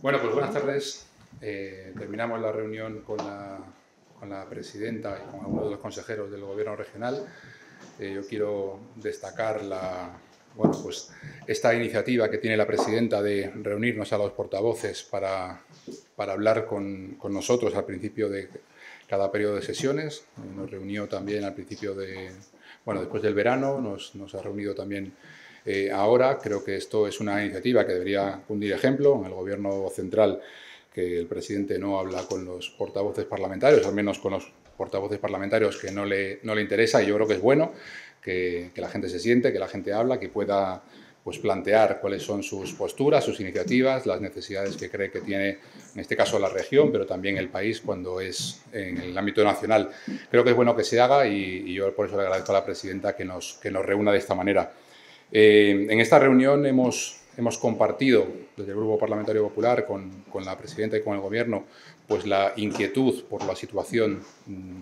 Bueno, pues buenas tardes. Eh, terminamos la reunión con la, presidenta y con algunos de los consejeros del Gobierno regional. Eh, yo quiero destacar la, bueno, pues esta iniciativa que tiene la presidenta de reunirnos a los portavoces para, para hablar con, nosotros al principio de cada periodo de sesiones. Nos reunió también al principio de, bueno, después del verano, nos, nos ha reunido también eh, ahora. Creo que esto es una iniciativa que debería cundir ejemplo en el Gobierno central que el presidente no habla con los portavoces parlamentarios, al menos con los portavoces parlamentarios que no le, interesa y yo creo que es bueno que, la gente se siente, que la gente habla, que pueda pues, plantear cuáles son sus posturas, sus iniciativas, las necesidades que cree que tiene, en este caso, la región, pero también el país cuando es en el ámbito nacional. Creo que es bueno que se haga y, y yo por eso le agradezco a la presidenta que nos, que nos reúna de esta manera. Eh, en esta reunión hemos, compartido desde el Grupo Parlamentario Popular con, la Presidenta y con el Gobierno pues la inquietud por la situación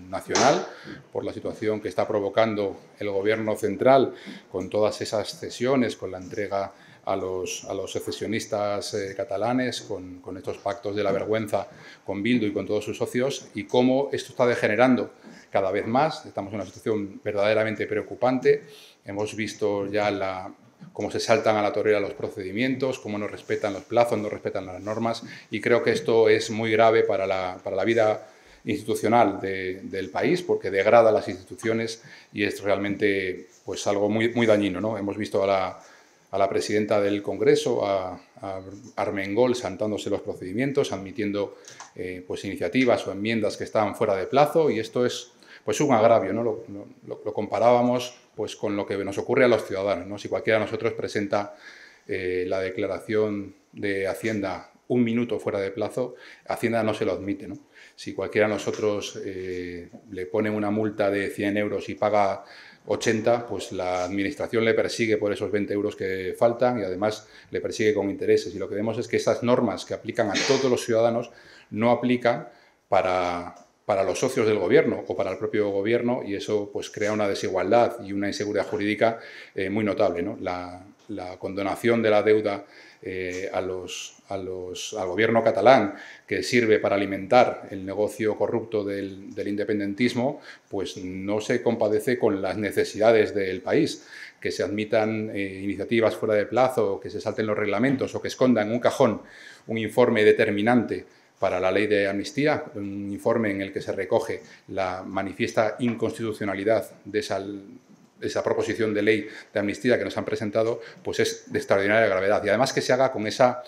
nacional, por la situación que está provocando el Gobierno central con todas esas cesiones, con la entrega a los, secesionistas eh, catalanes, con, con estos pactos de la vergüenza con Bildu y con todos sus socios, y cómo esto está degenerando cada vez más. Estamos en una situación verdaderamente preocupante. Hemos visto ya la, cómo se saltan a la torera los procedimientos, cómo no respetan los plazos, no respetan las normas y creo que esto es muy grave para la, para la vida institucional del país porque degrada las instituciones y es realmente pues, algo muy, muy dañino. ¿no? Hemos visto a la, a la presidenta del Congreso, a, a Armengol, saltándose los procedimientos, admitiendo eh, pues, iniciativas o enmiendas que estaban fuera de plazo y esto es pues un agravio, ¿no? Lo, comparábamos pues, con lo que nos ocurre a los ciudadanos, ¿no? Si cualquiera de nosotros presenta eh, la declaración de Hacienda un minuto fuera de plazo, Hacienda no se lo admite, ¿no? Si cualquiera de nosotros eh, le pone una multa de 100 euros y paga 80, pues la administración le persigue por esos 20 euros que faltan y además le persigue con intereses. Y lo que vemos es que esas normas que aplican a todos los ciudadanos no aplican para para los socios del gobierno o para el propio gobierno y eso pues crea una desigualdad y una inseguridad jurídica eh, muy notable. La, condonación de la deuda eh, a los, a los, al gobierno catalán que sirve para alimentar el negocio corrupto del, independentismo pues no se compadece con las necesidades del país que se admitan eh, iniciativas fuera de plazo, que se salten los reglamentos o que escondan en un cajón un informe determinante para la ley de amnistía, un informe en el que se recoge la manifiesta inconstitucionalidad de esa, proposición de ley de amnistía que nos han presentado, pues es de extraordinaria gravedad. Y además que se haga con esa,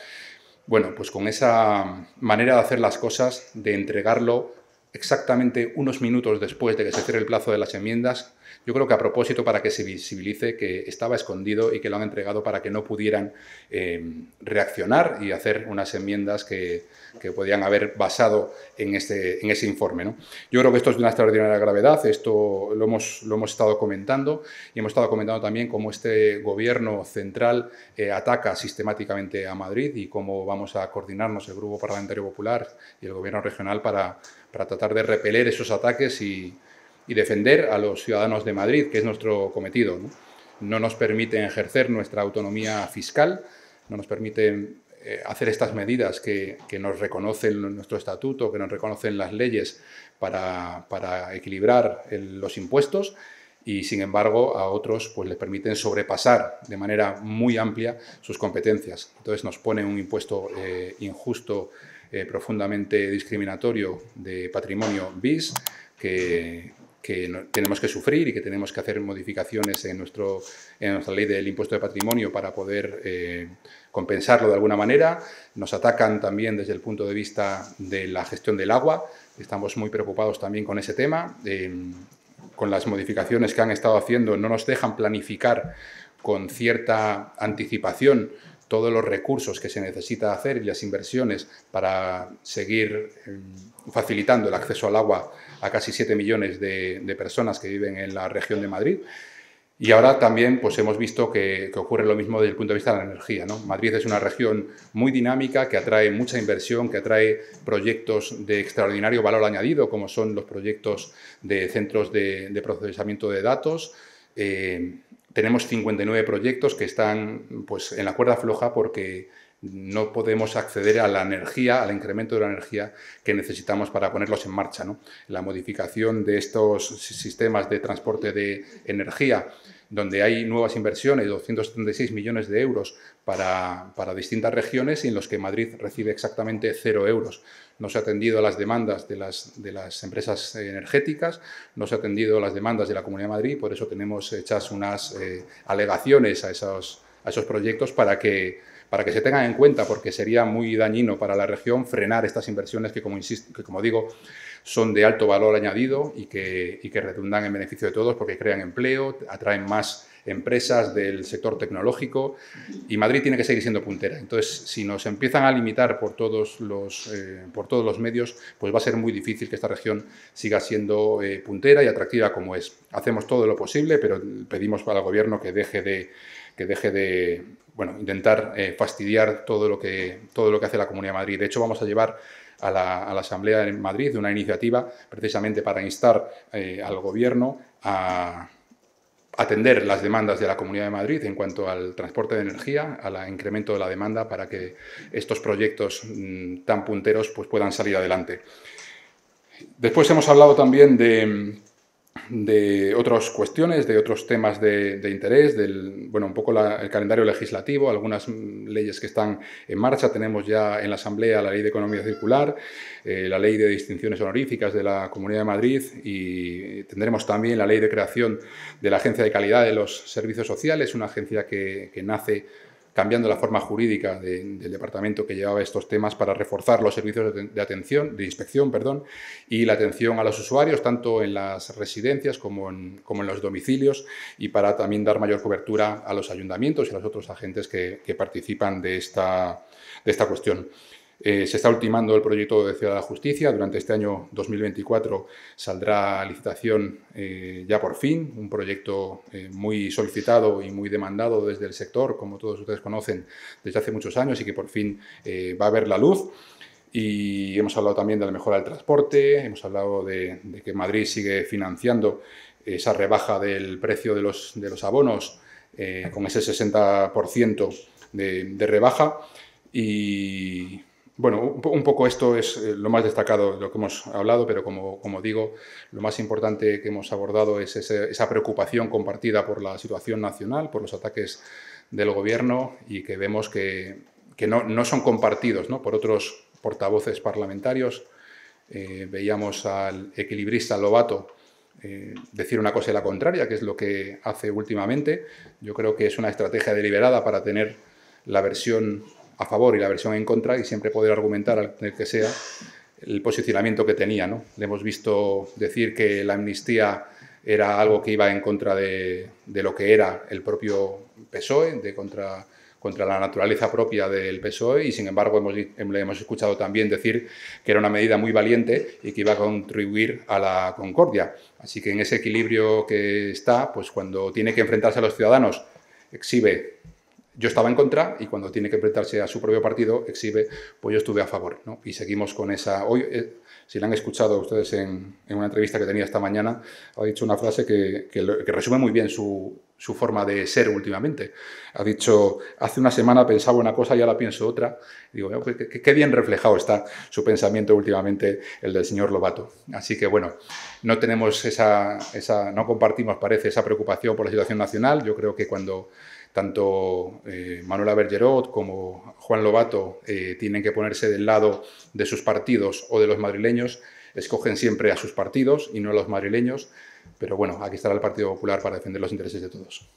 bueno, pues con esa manera de hacer las cosas, de entregarlo exactamente unos minutos después de que se cierre el plazo de las enmiendas, yo creo que a propósito para que se visibilice que estaba escondido y que lo han entregado para que no pudieran em, reaccionar y hacer unas enmiendas que, que podían haber basado en, este, en ese informe. ¿no? Yo creo que esto es de una extraordinaria gravedad, esto lo hemos, lo hemos estado comentando y hemos estado comentando también cómo este gobierno central eh, ataca sistemáticamente a Madrid y cómo vamos a coordinarnos el Grupo Parlamentario Popular y el Gobierno Regional para, para tratar de repeler esos ataques y, y defender a los ciudadanos de Madrid, que es nuestro cometido. No, nos permiten ejercer nuestra autonomía fiscal, no nos permiten eh, hacer estas medidas que, que, nos reconocen nuestro estatuto, que nos reconocen las leyes para, para equilibrar los impuestos y sin embargo a otros pues les permiten sobrepasar de manera muy amplia sus competencias. Entonces nos pone un impuesto eh, injusto, eh, profundamente discriminatorio de patrimonio bis que, que tenemos que sufrir y que tenemos que hacer modificaciones en, nuestro, en nuestra ley del impuesto de patrimonio para poder eh, compensarlo de alguna manera. Nos atacan también desde el punto de vista de la gestión del agua. Estamos muy preocupados también con ese tema. Em, con las modificaciones que han estado haciendo no nos dejan planificar con cierta anticipación todos los recursos que se necesita hacer y las inversiones para seguir em, facilitando el acceso al agua a casi 7 millones de, personas que viven en la región de Madrid. Y ahora también pues, hemos visto que, ocurre lo mismo desde el punto de vista de la energía. ¿no? Madrid es una región muy dinámica que atrae mucha inversión, que atrae proyectos de extraordinario valor añadido, como son los proyectos de centros de, procesamiento de datos, eh, tenemos 59 proyectos que están pues, en la cuerda floja porque no podemos acceder a la energía, al incremento de la energía que necesitamos para ponerlos en marcha. La modificación de estos sistemas de transporte de energía donde hay nuevas inversiones, 276 millones de euros para, distintas regiones y en los que Madrid recibe exactamente cero euros. No se ha atendido a las demandas de las, de las empresas energéticas, no se ha atendido a las demandas de la Comunidad de Madrid, por eso tenemos hechas unas eh, alegaciones a esos, a esos proyectos para que, para que se tengan en cuenta, porque sería muy dañino para la región frenar estas inversiones que, como, insisto, que como digo, son de alto valor añadido y que, redundan en beneficio de todos porque crean empleo, atraen más empresas del sector tecnológico y Madrid tiene que seguir siendo puntera. Entonces, si nos empiezan a limitar por todos los, eh, por todos los medios, pues va a ser muy difícil que esta región siga siendo eh, puntera y atractiva como es. Hacemos todo lo posible, pero pedimos al Gobierno que deje de que deje de bueno, intentar eh, fastidiar todo lo, que, todo lo que hace la Comunidad de Madrid. De hecho, vamos a llevar a la, Asamblea de Madrid una iniciativa precisamente para instar eh, al Gobierno a atender las demandas de la Comunidad de Madrid en cuanto al transporte de energía, al incremento de la demanda para que estos proyectos mm, tan punteros pues, puedan salir adelante. Después hemos hablado también de de otras cuestiones, de otros temas de, interés, del, bueno, un poco el calendario legislativo, algunas leyes que están en marcha. Tenemos ya en la Asamblea la Ley de Economía Circular, eh, la Ley de Distinciones Honoríficas de la Comunidad de Madrid y tendremos también la Ley de Creación de la Agencia de Calidad de los Servicios Sociales, una agencia que nace cambiando la forma jurídica del departamento que llevaba estos temas para reforzar los servicios de, atención, de inspección, perdón, y la atención a los usuarios, tanto en las residencias como en, los domicilios, y para también dar mayor cobertura a los ayuntamientos y a los otros agentes que, participan de esta cuestión. Eh, se está ultimando el proyecto de Ciudad de la Justicia. Durante este año 2024 saldrá licitación eh, ya por fin, un proyecto eh, muy solicitado y muy demandado desde el sector, como todos ustedes conocen desde hace muchos años y que por fin va a ver la luz. Y hemos hablado también de la mejora del transporte, hemos hablado de, que Madrid sigue financiando esa rebaja del precio de los, de los abonos con ese 60% de, de rebaja. Y bueno, un poco esto es eh, lo más destacado de lo que hemos hablado, pero como, digo, lo más importante que hemos abordado es esa preocupación compartida por la situación nacional, por los ataques del gobierno y que vemos que, no, son compartidos por otros portavoces parlamentarios. Eh, veíamos al equilibrista Lobato eh, decir una cosa y la contraria, que es lo que hace últimamente. Yo creo que es una estrategia deliberada para tener la versión a favor y la versión en contra y siempre poder argumentar el que sea el posicionamiento que tenía. ¿no? Le hemos visto decir que la amnistía era algo que iba en contra de, lo que era el propio PSOE, de contra, contra la naturaleza propia del PSOE y sin embargo hemos, le hemos escuchado también decir que era una medida muy valiente y que iba a contribuir a la concordia. Así que en ese equilibrio que está, pues cuando tiene que enfrentarse a los ciudadanos, exhibe yo estaba en contra y cuando tiene que enfrentarse a su propio partido exhibe, pues yo estuve a favor. Y seguimos con esa... Hoy, eh, si la han escuchado ustedes en, una entrevista que tenía esta mañana, ha dicho una frase que resume muy bien su, su forma de ser últimamente. Ha dicho, hace una semana pensaba una cosa ...ya la pienso otra. digo, pues, qué bien reflejado está su pensamiento últimamente, el del señor Lobato. Así que bueno, no tenemos esa, no compartimos, parece, esa preocupación por la situación nacional. Yo creo que cuando tanto eh, Manuela Bergerot como Juan Lobato eh, tienen que ponerse del lado de sus partidos o de los madrileños, escogen siempre a sus partidos y no a los madrileños. Pero bueno, aquí estará el Partido Popular para defender los intereses de todos.